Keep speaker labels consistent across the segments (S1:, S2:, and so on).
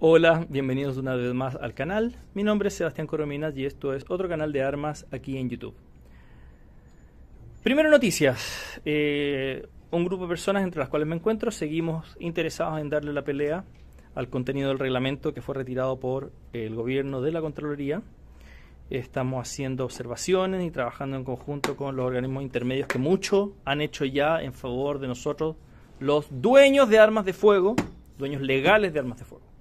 S1: Hola, bienvenidos una vez más al canal. Mi nombre es Sebastián Corominas y esto es otro canal de armas aquí en YouTube. Primero noticias. Eh, un grupo de personas entre las cuales me encuentro seguimos interesados en darle la pelea al contenido del reglamento que fue retirado por el gobierno de la Contraloría. Estamos haciendo observaciones y trabajando en conjunto con los organismos intermedios que mucho han hecho ya en favor de nosotros, los dueños de armas de fuego, dueños legales de armas de fuego.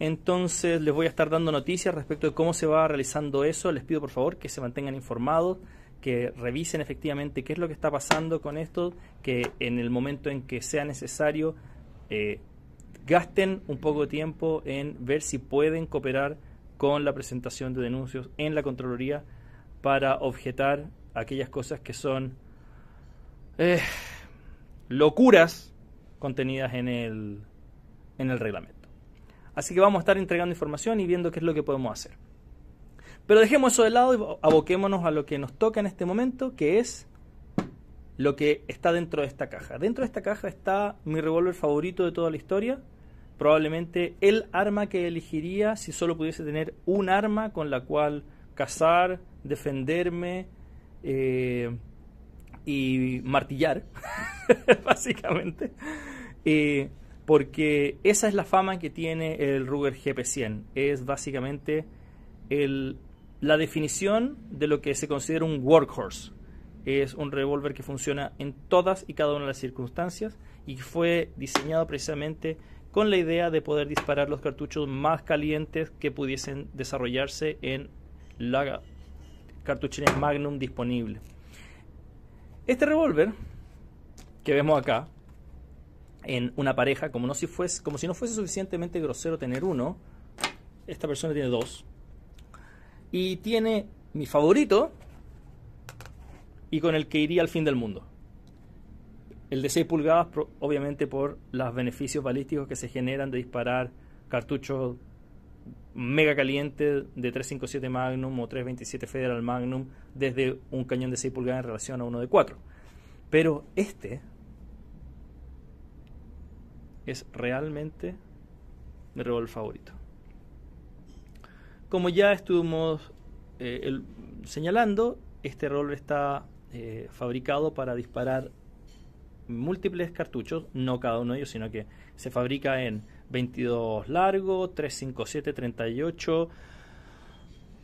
S1: Entonces les voy a estar dando noticias respecto de cómo se va realizando eso. Les pido por favor que se mantengan informados, que revisen efectivamente qué es lo que está pasando con esto, que en el momento en que sea necesario eh, gasten un poco de tiempo en ver si pueden cooperar con la presentación de denuncias en la Contraloría para objetar aquellas cosas que son eh, locuras contenidas en el, en el reglamento. Así que vamos a estar entregando información y viendo qué es lo que podemos hacer. Pero dejemos eso de lado y aboquémonos a lo que nos toca en este momento, que es lo que está dentro de esta caja. Dentro de esta caja está mi revólver favorito de toda la historia, probablemente el arma que elegiría si solo pudiese tener un arma con la cual cazar, defenderme eh, y martillar, básicamente. Eh, porque esa es la fama que tiene el Ruger GP100. Es básicamente la definición de lo que se considera un workhorse. Es un revólver que funciona en todas y cada una de las circunstancias y fue diseñado precisamente con la idea de poder disparar los cartuchos más calientes que pudiesen desarrollarse en la cartuchería Magnum disponible. Este revólver que vemos acá en una pareja, como, no si fuese, como si no fuese suficientemente grosero tener uno, esta persona tiene dos. Y tiene mi favorito y con el que iría al fin del mundo. El de 6 pulgadas, obviamente por los beneficios balísticos que se generan de disparar cartuchos mega calientes de 357 Magnum o 327 Federal Magnum desde un cañón de 6 pulgadas en relación a uno de 4. Pero este es realmente mi rol favorito. Como ya estuvimos eh, señalando, este rol está eh, fabricado para disparar múltiples cartuchos, no cada uno de ellos, sino que se fabrica en 22 largo, 357, 38,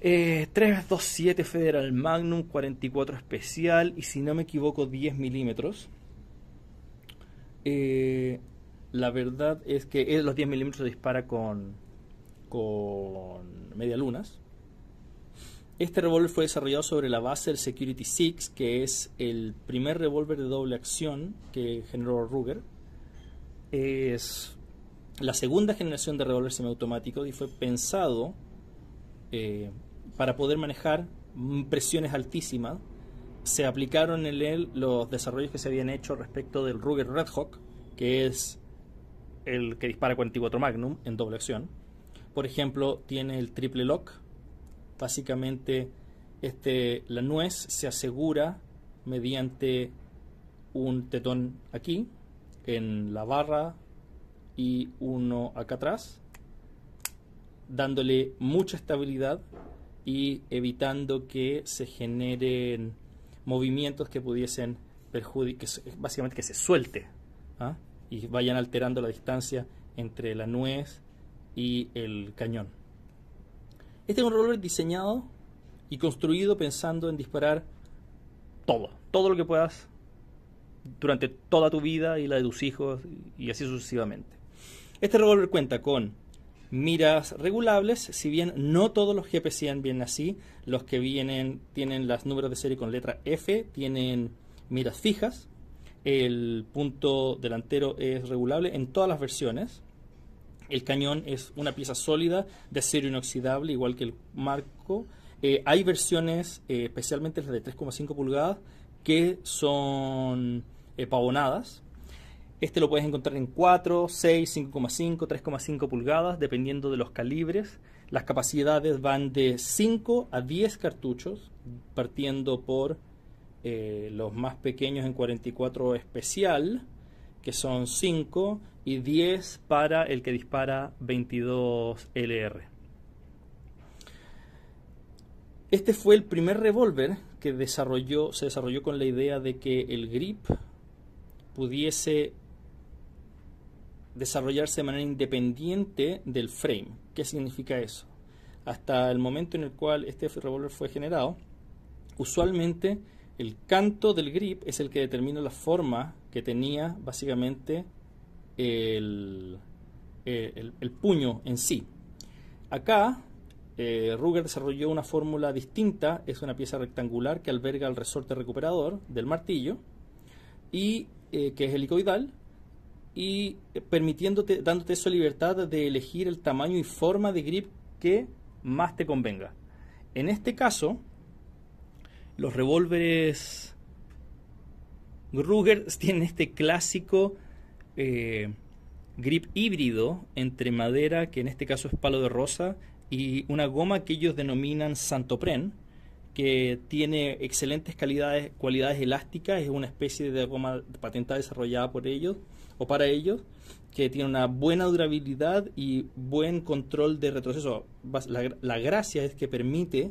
S1: 327 Federal Magnum, 44 especial y si no me equivoco 10 milímetros. Eh, la verdad es que los 10 milímetros dispara con, con lunas. Este revólver fue desarrollado sobre la base del Security 6, que es el primer revólver de doble acción que generó Ruger. Es la segunda generación de revólver semiautomático y fue pensado eh, para poder manejar presiones altísimas. Se aplicaron en él los desarrollos que se habían hecho respecto del Ruger Red Hawk, que es el que dispara con 44 Magnum en doble acción. Por ejemplo, tiene el triple lock. Básicamente, este, la nuez se asegura mediante un tetón aquí, en la barra y uno acá atrás, dándole mucha estabilidad y evitando que se generen movimientos que pudiesen perjudicar, básicamente que se suelte. ¿ah? y vayan alterando la distancia entre la nuez y el cañón. Este es un revólver diseñado y construido pensando en disparar todo, todo lo que puedas durante toda tu vida y la de tus hijos y así sucesivamente. Este revólver cuenta con miras regulables, si bien no todos los GP100 bien así, los que vienen tienen las números de serie con letra F, tienen miras fijas, el punto delantero es regulable en todas las versiones. El cañón es una pieza sólida de acero inoxidable, igual que el marco. Eh, hay versiones, eh, especialmente las de 3,5 pulgadas, que son eh, pavonadas. Este lo puedes encontrar en 4, 6, 5,5, 3,5 pulgadas, dependiendo de los calibres. Las capacidades van de 5 a 10 cartuchos, partiendo por eh, los más pequeños en 44 especial, que son 5, y 10 para el que dispara 22 LR. Este fue el primer revólver que se desarrolló con la idea de que el grip pudiese desarrollarse de manera independiente del frame. ¿Qué significa eso? Hasta el momento en el cual este revólver fue generado, usualmente el canto del grip es el que determina la forma que tenía básicamente el, eh, puño en sí. Acá eh, Ruger desarrolló una fórmula distinta, es una pieza rectangular que alberga el resorte recuperador del martillo y eh, que es helicoidal y permitiéndote, dándote esa libertad de elegir el tamaño y forma de grip que más te convenga. En este caso, los revólveres Ruger tienen este clásico eh, grip híbrido entre madera, que en este caso es palo de rosa, y una goma que ellos denominan Santopren, que tiene excelentes cualidades elásticas, es una especie de goma patentada desarrollada por ellos o para ellos, que tiene una buena durabilidad y buen control de retroceso. la gracia es que permite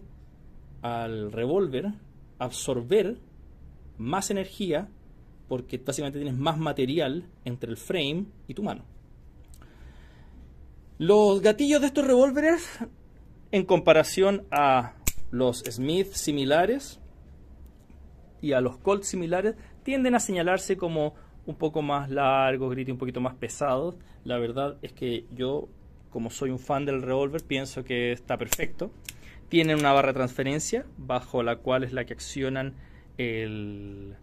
S1: al revólver absorber más energía porque básicamente tienes más material entre el frame y tu mano. Los gatillos de estos revólveres, en comparación a los Smith similares y a los Colt similares, tienden a señalarse como un poco más largos, y un poquito más pesados. La verdad es que yo, como soy un fan del revólver, pienso que está perfecto tienen una barra de transferencia bajo la cual es la que accionan el,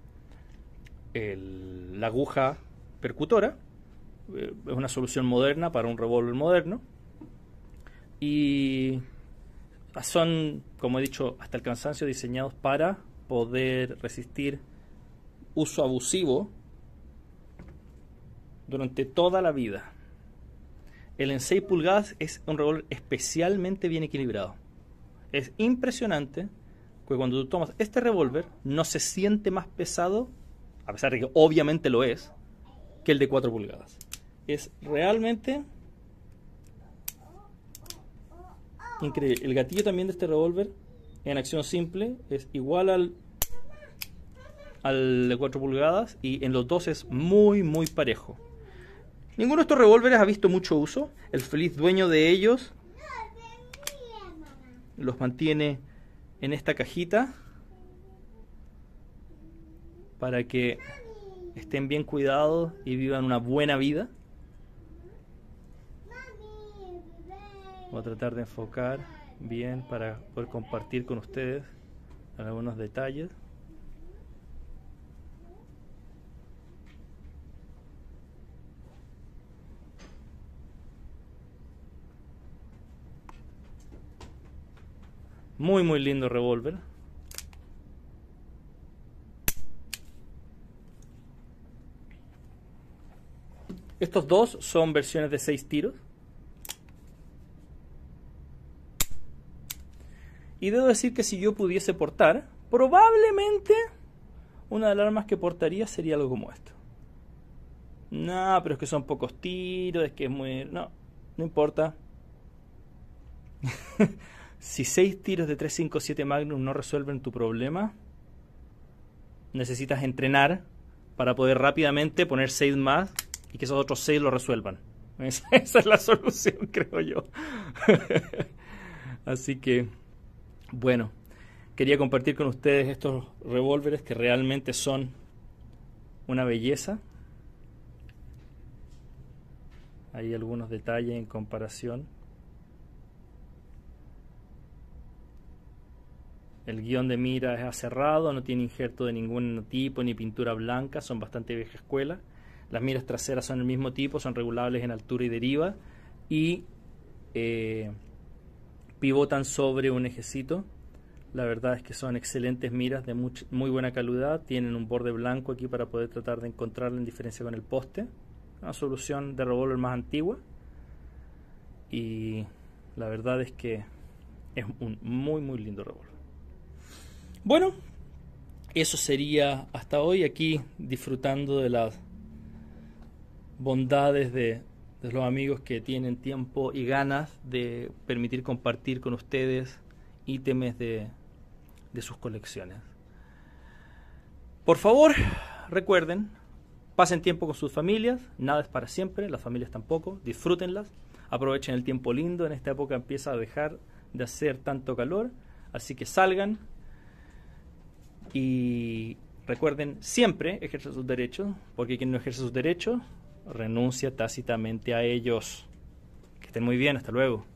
S1: la aguja percutora. Eh, es una solución moderna para un revólver moderno. Y son, como he dicho, hasta el cansancio diseñados para poder resistir uso abusivo durante toda la vida. El en 6 pulgadas es un revólver especialmente bien equilibrado es impresionante que cuando tú tomas este revólver no se siente más pesado, a pesar de que obviamente lo es, que el de 4 pulgadas. Es realmente increíble. El gatillo también de este revólver en acción simple es igual al al de 4 pulgadas y en los dos es muy muy parejo. Ninguno de estos revólveres ha visto mucho uso. El feliz dueño de ellos los mantiene en esta cajita para que estén bien cuidados y vivan una buena vida. Voy a tratar de enfocar bien para poder compartir con ustedes algunos detalles. Muy, muy lindo revólver. Estos dos son versiones de 6 tiros. Y debo decir que si yo pudiese portar, probablemente una de las armas que portaría sería algo como esto. No, pero es que son pocos tiros, es que es muy... No, no importa. Si seis tiros de 357 Magnum no resuelven tu problema, necesitas entrenar para poder rápidamente poner seis más y que esos otros seis lo resuelvan. esa es la solución, creo yo. Así que, bueno, quería compartir con ustedes estos revólveres que realmente son una belleza. Hay algunos detalles en comparación. El guión de Mira es aserrado, no tiene injerto de ningún tipo ni pintura blanca, son bastante vieja escuela. Las miras traseras son del mismo tipo, son regulables en altura y deriva y eh, pivotan sobre un ejecito. La verdad es que son excelentes miras de muy buena calidad, tienen un borde blanco aquí para poder tratar de encontrarla en diferencia con el poste. Una solución de revólver más antigua y la verdad es que es un muy muy lindo revólver. Bueno, eso sería hasta hoy aquí disfrutando de las bondades de, los amigos que tienen tiempo y ganas de permitir compartir con ustedes ítems de, de sus colecciones. Por favor, recuerden, pasen tiempo con sus familias, nada es para siempre, las familias tampoco, disfrútenlas, aprovechen el tiempo lindo, en esta época empieza a dejar de hacer tanto calor, así que salgan, y recuerden, siempre ejercer sus derechos, porque quien no ejerce sus derechos renuncia tácitamente a ellos. Que estén muy bien, hasta luego.